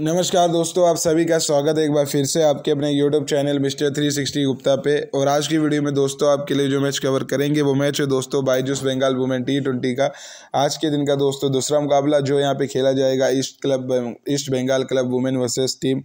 नमस्कार दोस्तों आप सभी का स्वागत है एक बार फिर से आपके अपने YouTube channel mister three sixty Gupta पे और आज की वीडियो में दोस्तों आपके लिए जो मैच कवर करेंगे वो मैच है दोस्तों Byju's Bengal women T twenty का आज के दिन का दोस्तों दूसरा मुकाबला जो यहाँ पे खेला जाएगा east club east Bengal club women versus team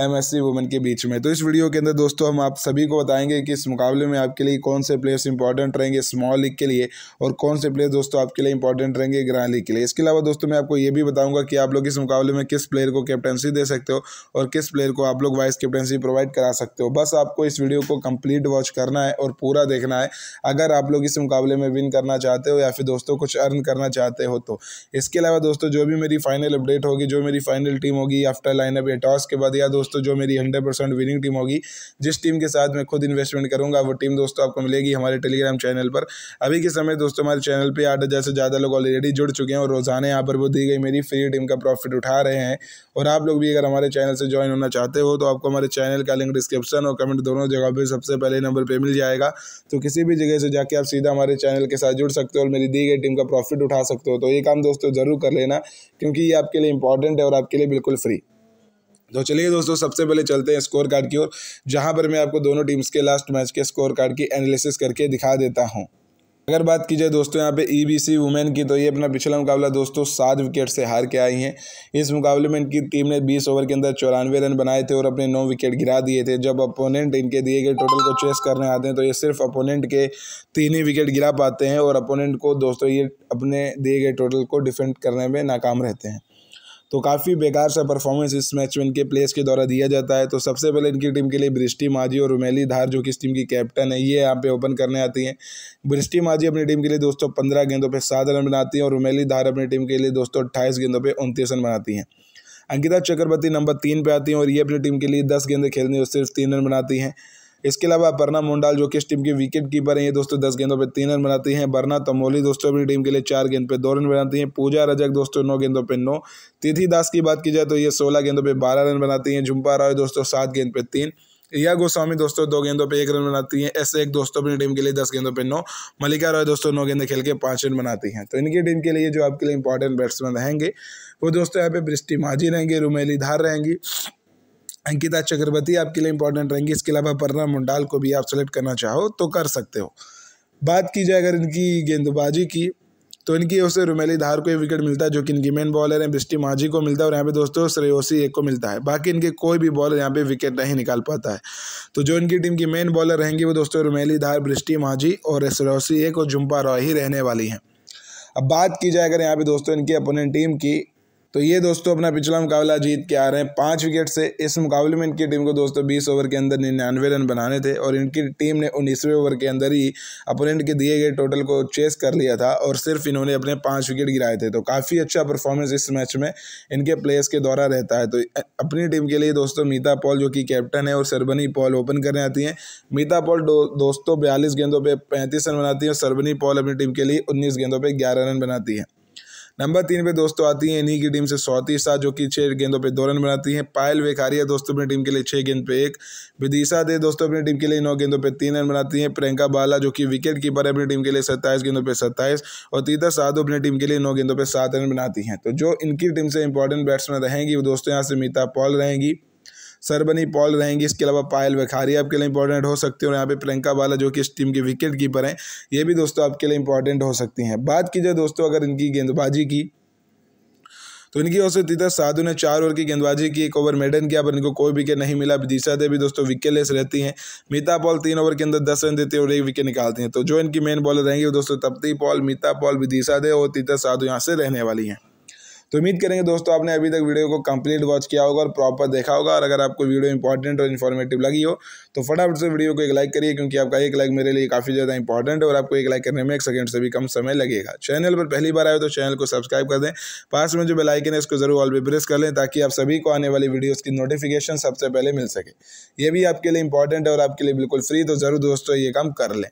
M C women के बीच में तो इस वीडियो के अंदर दोस्तों हम आप सभी को बताएंगे कि इस मुकाबले में आपके लिए कौन से प्लेयर्स इंपॉर्टेंट रहेंगे स्मॉल लीग के लिए और कौन से प्लेयर दोस्तों आपके लिए इंपॉर्टेंट रहेंगे ग्रैंड लीग के लिए इसके अलावा दोस्तों मैं आपको ये भी बताऊंगा कि आप लोग इस मुकाबले में किस प्लेयर को कैप्टनसी दे सकते हो और किस प्लेयर को आप लोग वाइस कैप्टनसी प्रोवाइड करा सकते हो बस आपको इस वीडियो को कंप्लीट वॉच करना है और पूरा देखना है अगर आप लोग इस मुकाबले में विन करना चाहते हो या फिर दोस्तों कुछ अर्न करना चाहते हो तो इसके अलावा दोस्तों जो भी मेरी फाइनल अपडेट होगी जो मेरी फाइनल टीम होगी आफ्टर लाइनअप या टॉस के बाद या दोस्तों जो मेरी हंड्रेड परसेंट विनिंग टीम होगी जिस टीम के साथ मैं खुद इन्वेस्टमेंट करूँगा वो टीम दोस्तों आपको मिलेगी हमारे टेलीग्राम चैनल पर अभी के समय दोस्तों हमारे चैनल पर आठ हज़ार से ज़्यादा लोग ऑलरेडी जुड़ चुके हैं और रोज़ाना यहाँ पर वो दी गई मेरी फ्री टीम का प्रॉफिट उठा रहे हैं और आप लोग भी अगर हमारे चैनल से ज्वाइन होना चाहते हो तो आपको हमारे चैनल का लिंक डिस्क्रिप्शन और कमेंट दोनों जगह पर सबसे पहले नंबर पर मिल जाएगा तो किसी भी जगह से जाके आप सीधा हमारे चैनल के साथ जुड़ सकते हो और मेरी दी गई टीम का प्रॉफिट उठा सकते हो तो ये काम दोस्तों ज़रूर कर लेना क्योंकि ये आपके लिए इंपॉर्टेंट है और आपके लिए बिल्कुल फ्री तो चलिए दोस्तों सबसे पहले चलते हैं स्कोर कार्ड की ओर जहाँ पर मैं आपको दोनों टीम्स के लास्ट मैच के स्कोर कार्ड की एनालिसिस करके दिखा देता हूँ अगर बात की जाए दोस्तों यहाँ पे ईबीसी e वुमेन की तो ये अपना पिछला मुकाबला दोस्तों सात विकेट से हार के आई हैं इस मुकाबले में इनकी टीम ने 20 ओवर के अंदर चौरानवे रन बनाए थे और अपने नौ विकेट गिरा दिए थे जब अपोनेंट इनके दिए गए टोटल को चेस करने आते हैं तो ये सिर्फ अपोनेंट के तीन ही विकेट गिरा पाते हैं और अपोनेंट को दोस्तों ये अपने दिए गए टोटल को डिफेंड करने में नाकाम रहते हैं तो काफ़ी बेकार सा परफॉर्मेंस इस मैच में इनके प्लेयर्स के द्वारा दिया जाता है तो सबसे पहले इनकी टीम के लिए बृष्टि माझी और रुमेली धार जो कि इस टीम की कैप्टन है ये यहाँ पे ओपन करने आती हैं बृष्टि माझी अपनी टीम के लिए दोस्तों पंद्रह गेंदों पर सात रन बनाती हैं और रुमेली धार अपनी टीम के लिए दोस्तों अट्ठाईस गेंदों पर उनतीस रन बनाती हैं अंकिता चक्रवर्ती नंबर तीन पर आती हैं और ये अपनी टीम के लिए दस गेंदें खेलने और सिर्फ तीन रन बनाती हैं इसके अलावा अपर्णा मोंडाल जो कि इस टीम के विकेट कीपर हैं ये दोस्तों दस गेंदों पर तीन रन बनाती हैं बरना तमोली दोस्तों अपनी टीम के लिए चार गेंद पर दो रन बनाती हैं पूजा रजक दोस्तों नौ गेंदों पर नौ तिथि दास की बात की जाए तो ये सोलह गेंदों पर बारह रन बनाती हैं झुम्पा राय दोस्तों सात गेंद पर तीन रिया गोस्वामी दोस्तों दो गेंदों पर एक रन बनाती हैं एस एक दोस्तों अपनी टीम के लिए दस गेंदों पर नौ मलिका रॉय दोस्तों नौ गेंदे खेल के पाँच रन बनाती हैं तो इनकी टीम के लिए जो आपके लिए इंपॉर्टेंट बैट्समैन रहेंगे वो दोस्तों यहाँ पे बृष्टि माझी रहेंगे रुमेली धार रहेंगी अंकिता चक्रवर्ती आपके लिए इंपॉर्टेंट रहेंगी इसके अलावा परना मुंडाल को भी आप सेलेक्ट करना चाहो तो कर सकते हो बात की जाए अगर इनकी गेंदबाजी की तो इनकी ओर से रुमेली धार को एक विकेट मिलता है जो कि इनकी मेन बॉलर हैं बिस्टी माझी को मिलता है और यहाँ पे दोस्तों श्रेयोसी एक को मिलता है बाकी इनके कोई भी बॉलर यहाँ पे विकेट नहीं निकाल पाता है तो जो इनकी टीम की मेन बॉलर रहेंगी वो दोस्तों रुमेली धार बृष्टि माझी और श्रेयोसी एक और झुम्पा रॉय ही रहने वाली हैं अब बात की जाए अगर यहाँ पे दोस्तों इनकी अपोनेंट टीम की तो ये दोस्तों अपना पिछला मुकाबला जीत के आ रहे हैं पाँच विकेट से इस मुकाबले में इनकी टीम को दोस्तों बीस ओवर के अंदर निन्यानवे रन बनाने थे और इनकी टीम ने उन्नीसवें ओवर के अंदर ही अपोनेंट के दिए गए टोटल को चेस कर लिया था और सिर्फ इन्होंने अपने पाँच विकेट गिराए थे तो काफ़ी अच्छा परफॉर्मेंस इस मैच में इनके प्लेयर्स के द्वारा रहता है तो अपनी टीम के लिए दोस्तों मीता पॉल जो कि कैप्टन है और सरबनी पॉल ओपन करने आती हैं मीता पॉल दोस्तों बयालीस गेंदों पर पैंतीस रन बनाती हैं और सरबनी पॉल अपनी टीम के लिए उन्नीस गेंदों पर ग्यारह रन बनाती हैं नंबर तीन पे दोस्तों आती है इन्हीं की टीम से स्वाति शाह जो कि छः गेंदों पे दो रन बनाती हैं पायल वेखारिया दोस्तों अपनी टीम के लिए छः गेंद पे एक विदिशा दे दोस्तों अपनी टीम के लिए नौ गेंदों पे तीन रन बनाती हैं प्रियंका बाला जो कि विकेट कीपर है अपनी टीम के लिए सत्ताईस गेंदों पर सत्ताईस और तीता साधु अपनी टीम के लिए नौ गेंदों पर सात रन बनाती हैं तो जो इनकी टीम से इंपॉर्टेंट बैट्समैन रहेंगी वो दोस्तों यहाँ से मीता पॉल रहेंगी सरबनी पॉल रहेंगी इसके अलावा पायल वखारी आपके लिए इंपॉर्टेंट हो सकती है और यहाँ पे प्रियंका बाला जो कि इस टीम के विकेट कीपर हैं ये भी दोस्तों आपके लिए इंपॉर्टेंट हो सकती हैं बात की जाए दोस्तों अगर इनकी गेंदबाजी की तो इनकी औसत साधु ने चार ओवर की गेंदबाजी की एक ओवर मेडन किया पर इनको कोई विकेट नहीं मिला दिशा देवी दोस्तों विकेटलेस रहती हैं मीता पॉल तीन ओवर के अंदर दस रन देती है और एक विकेट निकालती हैं तो जो इनकी मेन बॉलर रहेंगी वो दोस्तों तप्ती पॉल मीता पॉल विदिशा दे और तीता साधु यहाँ से रहने वाली हैं तो उम्मीद करेंगे दोस्तों आपने अभी तक वीडियो को कंप्लीट वॉच किया होगा और प्रॉपर देखा होगा और अगर आपको वीडियो इंपॉर्टेंट और इन्फॉर्मेटिव लगी हो तो फटाफट से वीडियो को एक लाइक करिए क्योंकि आपका एक लाइक मेरे लिए काफ़ी ज़्यादा इंपॉर्टेंट है और आपको एक लाइक करने में एक सेकंड से भी कम समय लगेगा चैनल पर पहली बार आए तो चैनल को सब्सक्राइब कर दें पास में जो बेलाइकन है इसको ज़रूर ऑल भी प्रेस कर लें ताकि आप सभी को आने वाली वीडियोज़ की नोटिफिकेशन सबसे पहले मिल सके ये भी आपके लिए इंपॉर्टेंट है और आपके लिए बिल्कुल फ्री तो ज़रूर दोस्तों ये काम कर लें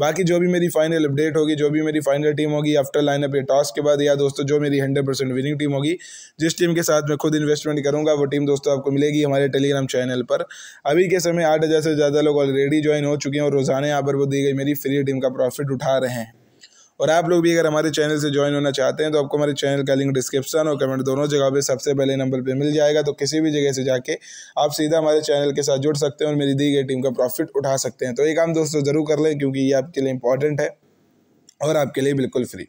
बाकी जो भी मेरी फाइनल अपडेट होगी जो भी मेरी फाइनल टीम होगी आफ्टर लाइनअप या टॉस के बाद या दोस्तों जो मेरी हंड्रेड परसेंट विनिंग टीम होगी जिस टीम के साथ मैं खुद इन्वेस्टमेंट करूँगा वो टीम दोस्तों आपको मिलेगी हमारे टेलीग्राम चैनल पर अभी के समय आठ हज़ार से ज़्यादा लोग ऑलरेडी ज्वाइन हो चुके हैं और रोज़ाना यहाँ पर वो दी गई मेरी फ्री टीम का प्रॉफिट उठा रहे हैं और आप लोग भी अगर हमारे चैनल से ज्वाइन होना चाहते हैं तो आपको हमारे चैनल का लिंक डिस्क्रिप्शन और कमेंट दोनों जगह पे सबसे पहले नंबर पे मिल जाएगा तो किसी भी जगह से जाके आप सीधा हमारे चैनल के साथ जुड़ सकते हैं और मेरी दी गई टीम का प्रॉफिट उठा सकते हैं तो ये काम दोस्तों ज़रूर कर लें क्योंकि ये आपके लिए इंपॉर्टेंट है और आपके लिए बिल्कुल फ्री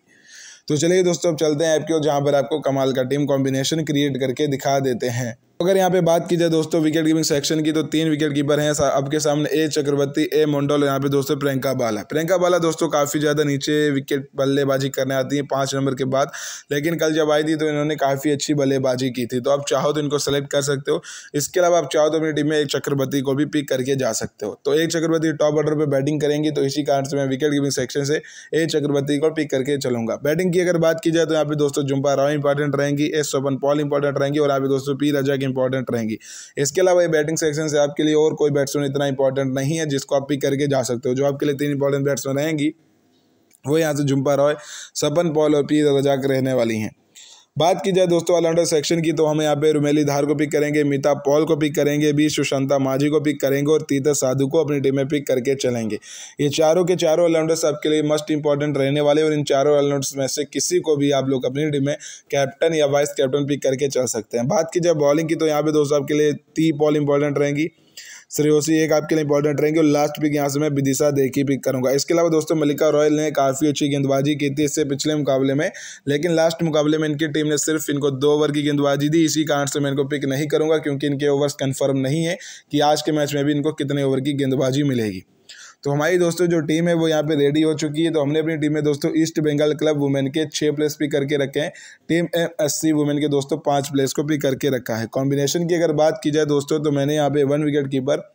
तो चलिए दोस्तों अब चलते हैं ऐप की और जहाँ पर आपको कमाल का टीम कॉम्बिनेशन क्रिएट करके दिखा देते हैं अगर यहाँ पे बात की जाए दोस्तों विकेट कीपिंग सेक्शन की तो तीन विकेट कीपर हैं आपके सामने ए चक्रवर्ती ए मोन्डोल यहाँ पे दोस्तों प्रियंका बाला प्रियंका बाला दोस्तों काफ़ी ज़्यादा नीचे विकेट बल्लेबाजी करने आती है पाँच नंबर के बाद लेकिन कल जब आई थी तो इन्होंने काफ़ी अच्छी बल्लेबाजी की थी तो आप चाहो तो इनको सेलेक्ट कर सकते हो इसके अलावा आप चाहो तो अपनी टीम में एक चक्रवर्ती को भी पिक करके जा सकते हो तो एक चक्रवर्ती टॉप ऑर्डर पर बैटिंग करेंगी तो इसी कारण से मैं विकेट कीपिंग सेक्शन से ए चक्रवर्ती को पिक करके चलूंगा बैटिंग की अगर बात की जाए तो यहाँ पे दोस्तों जुम्पा राव इंपॉर्टेंट रहेंगी एस सोपन पॉल इंपॉर्टेंट रहेंगी और यहाँ पे दोस्तों पी राजा इंपॉर्टेंट रहेंगी इसके अलावा ये बैटिंग सेक्शन से आपके लिए और कोई बैट्समैन इतना इंपॉर्टेंट नहीं है जिसको आप पिक करके जा सकते हो जो आपके लिए तीन इंपॉर्टेंट बैट्समैन रहेंगी वो यहाँ से झुम्पा रॉय सपन पॉल और पी रजाक रहने वाली हैं बात की जाए दोस्तों ऑलराउंडर सेक्शन की तो हम यहाँ पे रुमेली धार को पिक करेंगे मिता पॉल को पिक करेंगे बी सुशांता माझी को पिक करेंगे और तीतर साधु को अपनी टीम में पिक करके चलेंगे ये चारों के चारों ऑलराउंडर्स आपके लिए मस्ट इंपॉर्टेंट रहने वाले और इन चारों ऑलराउंडर्स में से किसी को भी आप लोग अपनी टीम में कैप्टन या वाइस कैप्टन पिक करके चल सकते हैं बात की जाए बॉलिंग की तो यहाँ पे दोस्तों आपके लिए ती बॉल इंपॉर्टेंट रहेंगी श्रेयोसी एक आपके लिए इंपॉर्टेंट रहेंगे और लास्ट पिक यहाँ से मैं विदिशा दे की पिक करूँगा इसके अलावा दोस्तों मलिका रॉयल ने काफ़ी अच्छी गेंदबाजी की थी इससे पिछले मुकाबले में लेकिन लास्ट मुकाबले में इनकी टीम ने सिर्फ इनको दो ओवर की गेंदबाजी दी इसी कारण से मैं इनको पिक नहीं करूँगा क्योंकि इनके ओवर्स कन्फर्म नहीं है कि आज के मैच में भी इनको कितने ओवर की गेंदबाजी मिलेगी तो हमारी दोस्तों जो टीम है वो यहाँ पे रेडी हो चुकी है तो हमने अपनी टीम में दोस्तों ईस्ट बंगाल क्लब वुमेन के छः प्लेस भी करके रखे हैं team M S C women के दोस्तों पाँच प्लेस को भी करके रखा है कॉम्बिनेशन की अगर बात की जाए दोस्तों तो मैंने यहाँ पे one wicket keeper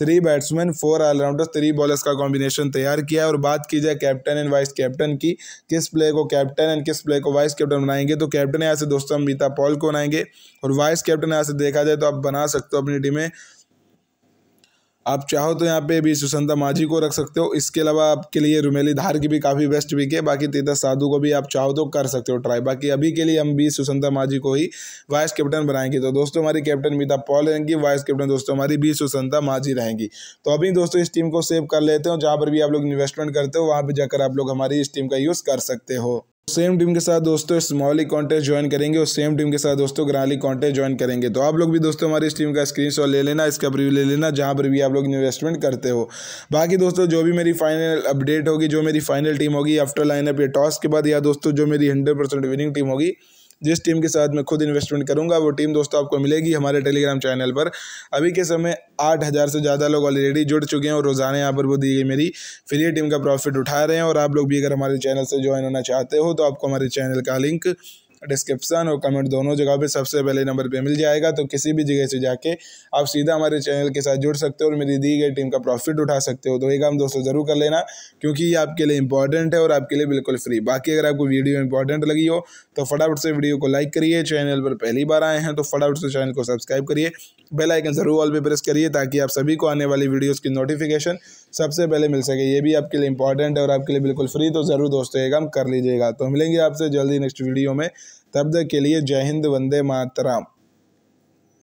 three batsman four allrounder three bowlers का कॉम्बिनेशन तैयार किया है और बात की जाए कैप्टन एंड वाइस कैप्टन की किस प्लेयर को कैप्टन एंड किस प्लेयर को वाइस कैप्टन बनाएंगे तो कैप्टन यहाँ से दोस्तों अमिता पॉल को बनाएंगे और वाइस कैप्टन यहाँ से देखा जाए तो आप बना सकते हो अपनी टीमें आप चाहो तो यहाँ पे भी सुसंता माझी को रख सकते हो इसके अलावा आपके लिए रुमेली धार की भी काफ़ी बेस्ट विक है बाकी तीता साधु को भी आप चाहो तो कर सकते हो ट्राई बाकी अभी के लिए हम भी सुसंता माझी को ही वाइस कैप्टन बनाएंगे तो दोस्तों हमारी कैप्टन मीता पॉल रहेंगी वाइस कैप्टन दोस्तों हमारी भी सुसंता माझी रहेंगी तो अभी दोस्तों इस टीम को सेव कर लेते हो जहाँ पर भी आप लोग इन्वेस्टमेंट करते हो वहाँ पर जाकर आप लोग हमारी इस टीम का यूज़ कर सकते हो सेम टीम के साथ दोस्तों स्मॉल लीग कॉन्टेस्ट ज्वाइन करेंगे और सेम टीम के साथ दोस्तों ग्रांड लीग कॉन्टेस्ट ज्वाइन करेंगे तो आप लोग भी दोस्तों हमारी इस टीम का स्क्रीन शॉट ले लेना इसका रिव्यू ले लेना जहाँ पर भी आप लोग इन्वेस्टमेंट करते हो बाकी दोस्तों जो भी मेरी फाइनल अपडेट होगी जो मेरी फाइनल टीम होगी आफ्टर लाइनअप या टॉस के बाद या दोस्तों जो मेरी हंड्रेड परसेंट विनिंग टीम होगी जिस टीम के साथ मैं खुद इन्वेस्टमेंट करूंगा वो टीम दोस्तों आपको मिलेगी हमारे टेलीग्राम चैनल पर अभी के समय आठ हज़ार से ज़्यादा लोग ऑलरेडी जुड़ चुके हैं और रोज़ाना यहाँ पर वो दी गई मेरी फ्री टीम का प्रॉफिट उठा रहे हैं और आप लोग भी अगर हमारे चैनल से ज्वाइन होना चाहते हो तो आपको हमारे चैनल का लिंक डिस्क्रिप्सन और कमेंट दोनों जगह पे सबसे पहले नंबर पे मिल जाएगा तो किसी भी जगह से जाके आप सीधा हमारे चैनल के साथ जुड़ सकते हो और मेरी दी गई टीम का प्रॉफिट उठा सकते हो तो ये काम दोस्तों ज़रूर कर लेना क्योंकि ये आपके लिए इंपॉर्टेंट है और आपके लिए बिल्कुल फ्री बाकी अगर आपको वीडियो इंपॉर्टेंट लगी हो तो फटाफट से वीडियो को लाइक करिए चैनल पर पहली बार आए हैं तो फटाफट से चैनल को सब्सक्राइब करिए बेलाइकन ज़रूर ऑल पर प्रेस करिए ताकि आप सभी को आने वाली वीडियोज़ की नोटिफिकेशन सबसे पहले मिल सके ये भी आपके लिए इंपॉर्टेंट है और आपके लिए बिल्कुल फ्री तो ज़रूर दोस्तों ये काम कर लीजिएगा तो मिलेंगे आपसे जल्दी नेक्स्ट वीडियो में तब तक के लिए जय हिंद वंदे मातराम